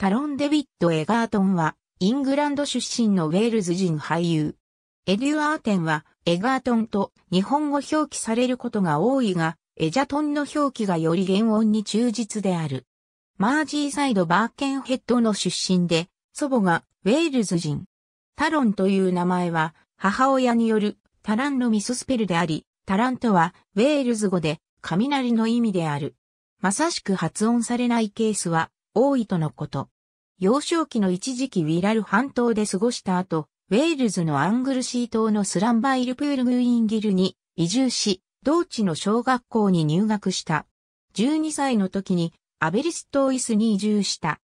タロン・デビッド・エガートンは、イングランド出身のウェールズ人俳優。エデュアーテンは、エガートンと日本語表記されることが多いが、エジャトンの表記がより原音に忠実である。マージーサイド・バーケンヘッドの出身で、祖母がウェールズ人。タロンという名前は、母親によるタランのミススペルであり、タランとはウェールズ語で雷の意味である。まさしく発音されないケースは多いとのこと。幼少期の一時期ウィラル半島で過ごした後、ウェールズのアングルシー島のスランバイルプールグインギルに移住し、同地の小学校に入学した。12歳の時にアベリストイスに移住した。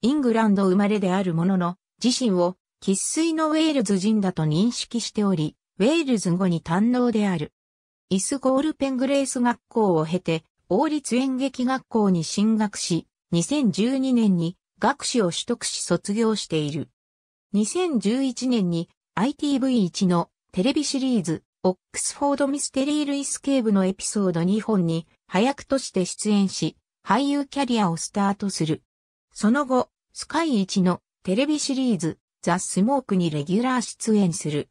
イングランド生まれであるものの、自身を喫水のウェールズ人だと認識しており、ウェールズ語に堪能である。イスゴールペングレース学校を経て、王立演劇学校に進学し、2012年に学士を取得し卒業している。2011年に ITV1 のテレビシリーズ、オックスフォードミステリールイスケーブのエピソード2本に、早くとして出演し、俳優キャリアをスタートする。その後、スカイ1のテレビシリーズ、ザ・スモークにレギュラー出演する。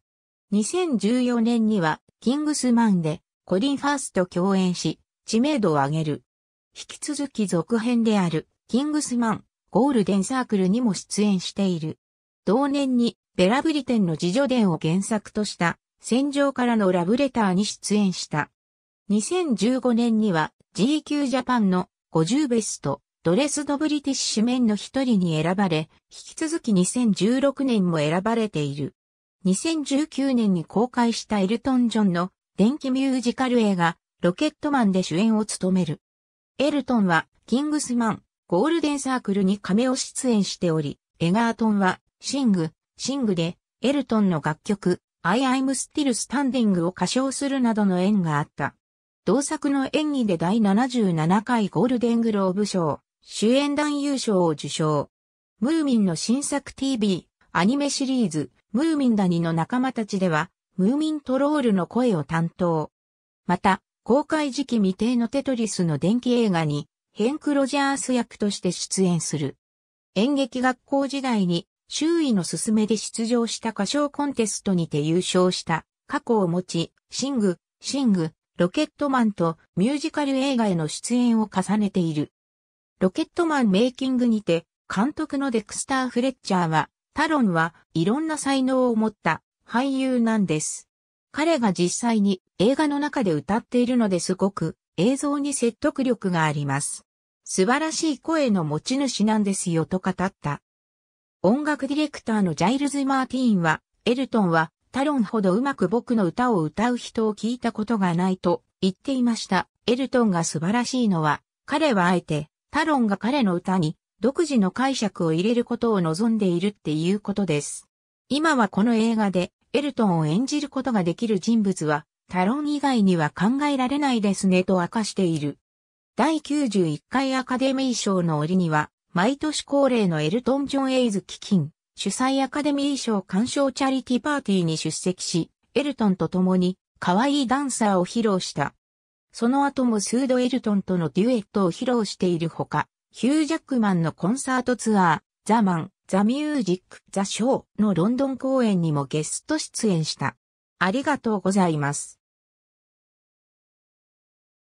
2014年には、キングスマンで、コリン・ファースと共演し、知名度を上げる。引き続き続編である、キングスマン、ゴールデンサークルにも出演している。同年に、ベラブリテンの自助伝を原作とした、戦場からのラブレターに出演した。2015年には、GQ ジャパンの50ベスト、ドレスドブリティッシュメンの一人に選ばれ、引き続き2016年も選ばれている。2019年に公開したエルトン・ジョンの電気ミュージカル映画、ロケットマンで主演を務める。エルトンは、キングスマン、ゴールデンサークルに亀を出演しており、エガートンは、シング、シングで、エルトンの楽曲、I am still standing を歌唱するなどの縁があった。同作の演技で第77回ゴールデングローブ賞、主演男優賞を受賞。ムーミンの新作 TV、アニメシリーズ、ムーミンダニの仲間たちでは、ムーミントロールの声を担当。また、公開時期未定のテトリスの電気映画に、ヘンク・ロジャース役として出演する。演劇学校時代に、周囲の勧めで出場した歌唱コンテストにて優勝した過去を持ち、シング、シング、ロケットマンとミュージカル映画への出演を重ねている。ロケットマンメイキングにて、監督のデクスター・フレッチャーは、タロンはいろんな才能を持った俳優なんです。彼が実際に映画の中で歌っているのですごく映像に説得力があります。素晴らしい声の持ち主なんですよと語った。音楽ディレクターのジャイルズ・マーティーンは、エルトンはタロンほどうまく僕の歌を歌う人を聞いたことがないと言っていました。エルトンが素晴らしいのは、彼はあえてタロンが彼の歌に独自の解釈を入れることを望んでいるっていうことです。今はこの映画でエルトンを演じることができる人物は、タロン以外には考えられないですねと明かしている。第91回アカデミー賞の折には、毎年恒例のエルトン・ジョン・エイズ基金、主催アカデミー賞鑑賞チャリティパーティーに出席し、エルトンと共に、可愛いダンサーを披露した。その後もスード・エルトンとのデュエットを披露しているほか、ヒュー・ジャックマンのコンサートツアー、ザ・マン、ザ・ミュージック・ザ・ショーのロンドン公演にもゲスト出演した。ありがとうございます。